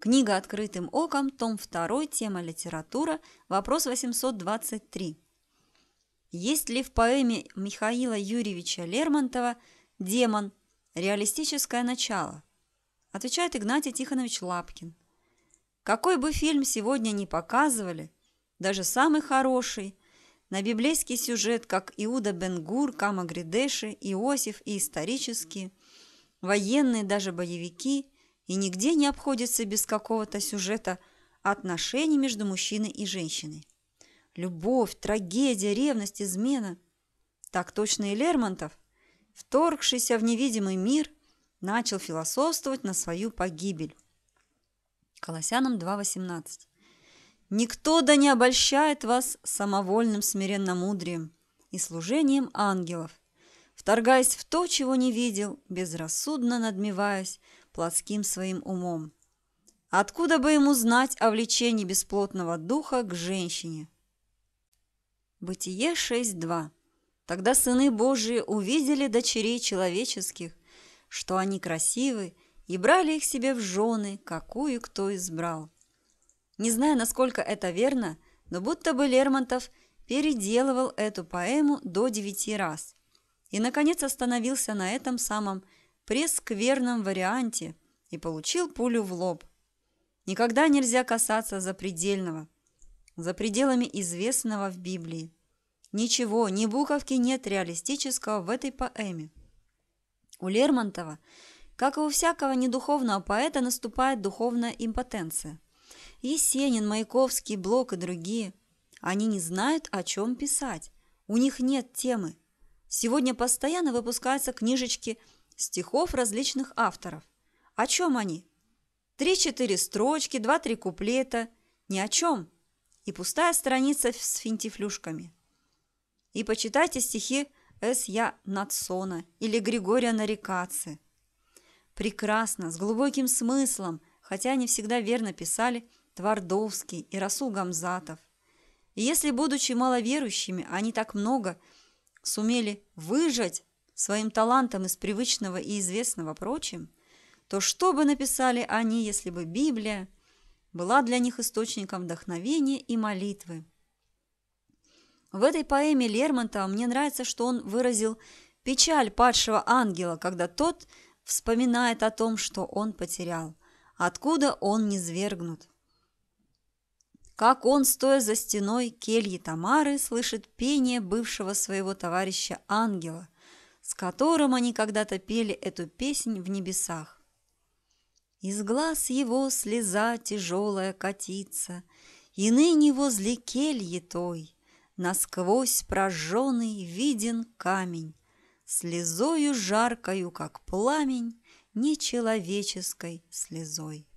Книга «Открытым оком», том 2, тема «Литература», вопрос 823. Есть ли в поэме Михаила Юрьевича Лермонтова «Демон» реалистическое начало? Отвечает Игнатий Тихонович Лапкин. Какой бы фильм сегодня ни показывали, даже самый хороший, на библейский сюжет, как Иуда Бенгур, Кама Гридеши, Иосиф и исторические, военные, даже боевики – и нигде не обходится без какого-то сюжета отношений между мужчиной и женщиной. Любовь, трагедия, ревность, измена. Так точно и Лермонтов, вторгшийся в невидимый мир, начал философствовать на свою погибель. Колоссянам 2.18. «Никто да не обольщает вас самовольным смиренно смиренномудрием и служением ангелов, вторгаясь в то, чего не видел, безрассудно надмеваясь, плотским своим умом. Откуда бы ему знать о влечении бесплотного духа к женщине? Бытие 6.2. Тогда сыны Божии увидели дочерей человеческих, что они красивы, и брали их себе в жены, какую кто избрал. Не знаю, насколько это верно, но будто бы Лермонтов переделывал эту поэму до девяти раз и, наконец, остановился на этом самом прескверном варианте и получил пулю в лоб. Никогда нельзя касаться запредельного, за пределами известного в Библии. Ничего, ни буковки нет реалистического в этой поэме. У Лермонтова, как и у всякого недуховного поэта, наступает духовная импотенция. Есенин, Маяковский, Блок и другие. Они не знают, о чем писать. У них нет темы. Сегодня постоянно выпускаются книжечки стихов различных авторов. О чем они? Три-четыре строчки, два-три куплета. Ни о чем. И пустая страница с финтифлюшками. И почитайте стихи С. Я. Надсона или Григория Нарикацы. Прекрасно, с глубоким смыслом, хотя они всегда верно писали Твардовский и Расул Гамзатов. И если, будучи маловерующими, они так много сумели выжать своим талантом из привычного и известного прочим, то что бы написали они, если бы Библия была для них источником вдохновения и молитвы? В этой поэме Лермонтова мне нравится, что он выразил печаль падшего ангела, когда тот вспоминает о том, что он потерял, откуда он не свергнут, Как он, стоя за стеной кельи Тамары, слышит пение бывшего своего товарища ангела – с которым они когда-то пели эту песнь в небесах. Из глаз его слеза тяжелая катится, и ныне возле кельи той насквозь прожженный виден камень, слезою жаркою, как пламень, нечеловеческой слезой.